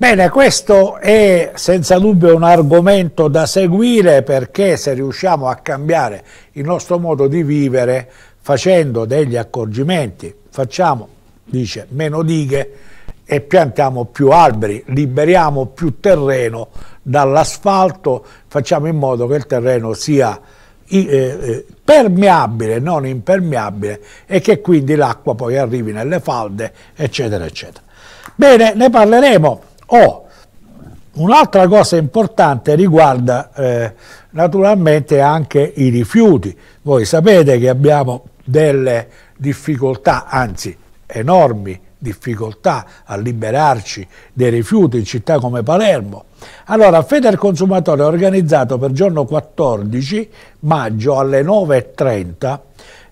Bene, questo è senza dubbio un argomento da seguire perché se riusciamo a cambiare il nostro modo di vivere facendo degli accorgimenti, facciamo, dice, meno dighe e piantiamo più alberi, liberiamo più terreno dall'asfalto, facciamo in modo che il terreno sia eh, eh, permeabile, non impermeabile e che quindi l'acqua poi arrivi nelle falde, eccetera, eccetera. Bene, ne parleremo Oh, un'altra cosa importante riguarda eh, naturalmente anche i rifiuti. Voi sapete che abbiamo delle difficoltà, anzi enormi difficoltà a liberarci dei rifiuti in città come Palermo. Allora Feder Consumatore ha organizzato per giorno 14 maggio alle 9.30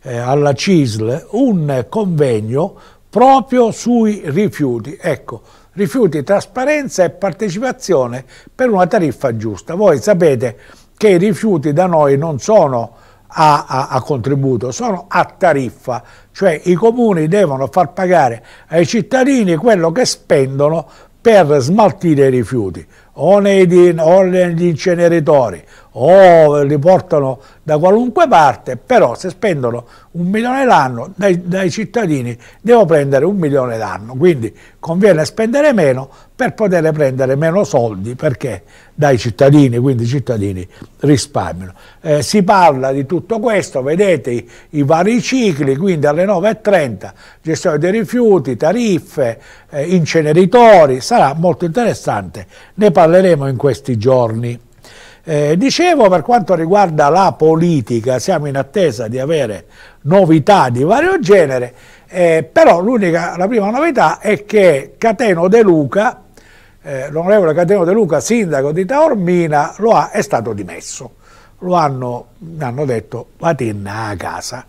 eh, alla CISL un convegno proprio sui rifiuti. Ecco, rifiuti trasparenza e partecipazione per una tariffa giusta. Voi sapete che i rifiuti da noi non sono a, a, a, contributo, sono a tariffa, cioè i comuni devono far pagare ai cittadini quello che spendono per smaltire i rifiuti o, nei, o negli inceneritori o oh, li portano da qualunque parte, però se spendono un milione l'anno dai, dai, cittadini devo prendere un milione l'anno, quindi conviene spendere meno per poter prendere meno soldi perché dai cittadini, quindi i cittadini risparmiano. Eh, si parla di tutto questo, vedete i, i vari cicli, quindi alle 9.30 gestione dei rifiuti, tariffe, eh, inceneritori, sarà molto interessante, ne parleremo parleremo in questi giorni. Eh, dicevo per quanto riguarda la politica, siamo in attesa di avere novità di vario genere, eh, però la prima novità è che Cateno De Luca, eh, l'onorevole Cateno De Luca, sindaco di Taormina, ha, è stato dimesso. Lo hanno, hanno detto vatinna a casa.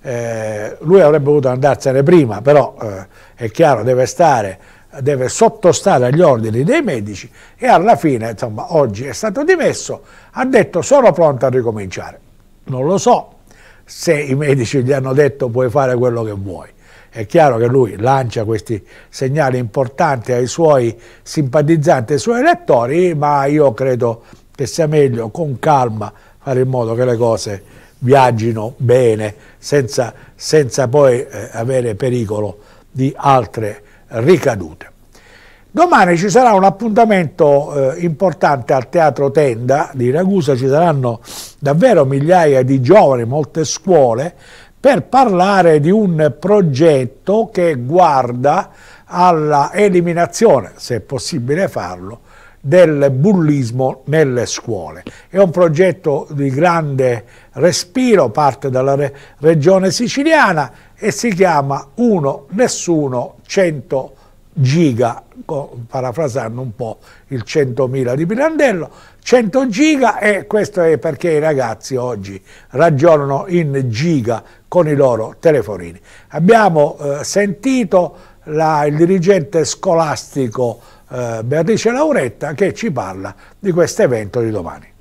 Eh, lui avrebbe voluto andarsene prima, però eh, è chiaro, deve stare deve sottostare agli ordini dei medici e alla fine, insomma, oggi è stato dimesso, ha detto sono pronto a ricominciare. Non lo so se i medici gli hanno detto puoi fare quello che vuoi. È chiaro che lui lancia questi segnali importanti ai suoi simpatizzanti, ai suoi elettori, ma io credo che sia meglio con calma fare in modo che le cose viaggino bene, senza, senza poi eh, avere pericolo di altre ricadute. Domani ci sarà un appuntamento eh, importante al Teatro Tenda di Ragusa, ci saranno davvero migliaia di giovani, molte scuole, per parlare di un progetto che guarda alla eliminazione, se è possibile farlo, del bullismo nelle scuole. È un progetto di grande respiro, parte dalla re regione siciliana e si chiama Uno Nessuno 100 giga, parafrasando un po' il 100.000 di Pirandello, 100 giga e questo è perché i ragazzi oggi ragionano in giga con i loro telefonini. Abbiamo eh, sentito la, il dirigente scolastico eh, Beatrice Lauretta che ci parla di questo evento di domani.